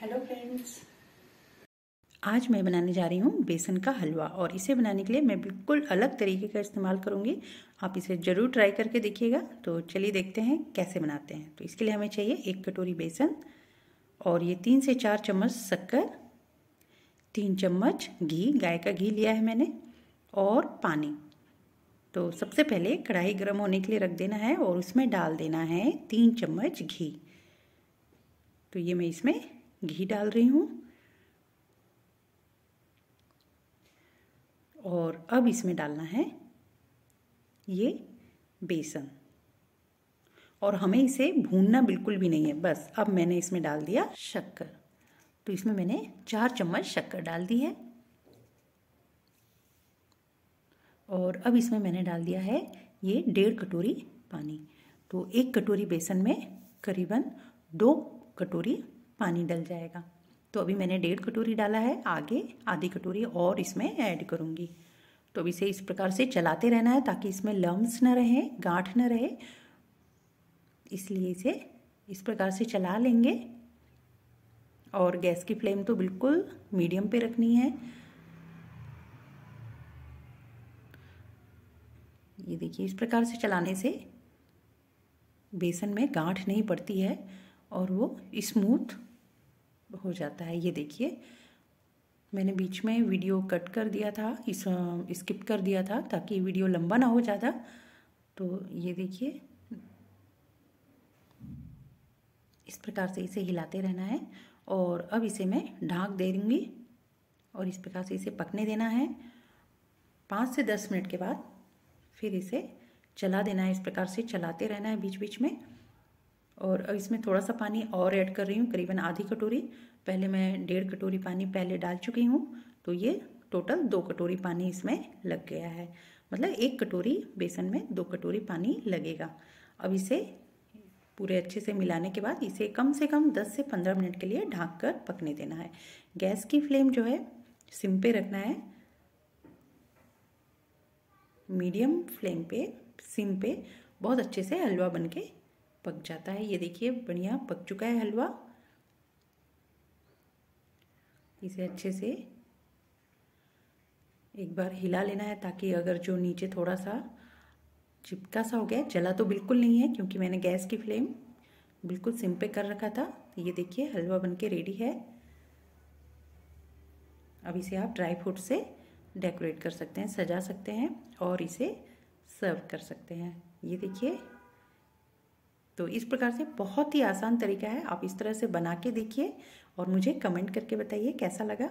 hello friends आज मैं बनाने जा रही हूँ बेसन का हलवा और इसे बनाने के लिए मैं बिल्कुल अलग तरीके का इस्तेमाल करूँगी आप इसे ज़रूर ट्राई करके देखिएगा तो चलिए देखते हैं कैसे बनाते हैं तो इसके लिए हमें चाहिए एक कटोरी बेसन और ये तीन से चार चम्मच शक्कर तीन चम्मच घी गाय का घी लिया है मैंने और पानी तो सबसे पहले कढ़ाई गर्म होने के लिए रख देना है और उसमें डाल देना है तीन चम्मच घी तो ये मैं इसमें घी डाल रही हूँ और अब इसमें डालना है ये बेसन और हमें इसे भूनना बिल्कुल भी नहीं है बस अब मैंने इसमें डाल दिया शक्कर तो इसमें मैंने चार चम्मच शक्कर डाल दी है और अब इसमें मैंने डाल दिया है ये डेढ़ कटोरी पानी तो एक कटोरी बेसन में करीबन दो कटोरी पानी डल जाएगा तो अभी मैंने डेढ़ कटोरी डाला है आगे आधी कटोरी और इसमें ऐड करूँगी तो अब इसे इस प्रकार से चलाते रहना है ताकि इसमें लम्ब्स ना रहें गांठ ना रहे इसलिए इसे इस प्रकार से चला लेंगे और गैस की फ्लेम तो बिल्कुल मीडियम पे रखनी है ये देखिए इस प्रकार से चलाने से बेसन में गांठ नहीं पड़ती है और वो स्मूथ हो जाता है ये देखिए मैंने बीच में वीडियो कट कर दिया था इस स्किप कर दिया था ताकि वीडियो लंबा ना हो ज़्यादा तो ये देखिए इस प्रकार से इसे हिलाते रहना है और अब इसे मैं ढाँक दे दूँगी और इस प्रकार से इसे पकने देना है पाँच से दस मिनट के बाद फिर इसे चला देना है इस प्रकार से चलाते रहना है बीच बीच में और इसमें थोड़ा सा पानी और ऐड कर रही हूँ करीबन आधी कटोरी पहले मैं डेढ़ कटोरी पानी पहले डाल चुकी हूँ तो ये टोटल दो कटोरी पानी इसमें लग गया है मतलब एक कटोरी बेसन में दो कटोरी पानी लगेगा अब इसे पूरे अच्छे से मिलाने के बाद इसे कम से कम 10 से 15 मिनट के लिए ढाँक कर पकने देना है गैस की फ्लेम जो है सिम पे रखना है मीडियम फ्लेम पे सिम पे बहुत अच्छे से हलवा बन के पक जाता है ये देखिए बढ़िया पक चुका है हलवा इसे अच्छे से एक बार हिला लेना है ताकि अगर जो नीचे थोड़ा सा चिपका सा हो गया जला तो बिल्कुल नहीं है क्योंकि मैंने गैस की फ्लेम बिल्कुल सिम पे कर रखा था ये देखिए हलवा बनके रेडी है अब इसे आप ड्राई फ्रूट से डेकोरेट कर सकते हैं सजा सकते हैं और इसे सर्व कर सकते हैं ये देखिए तो इस प्रकार से बहुत ही आसान तरीका है आप इस तरह से बना के देखिए और मुझे कमेंट करके बताइए कैसा लगा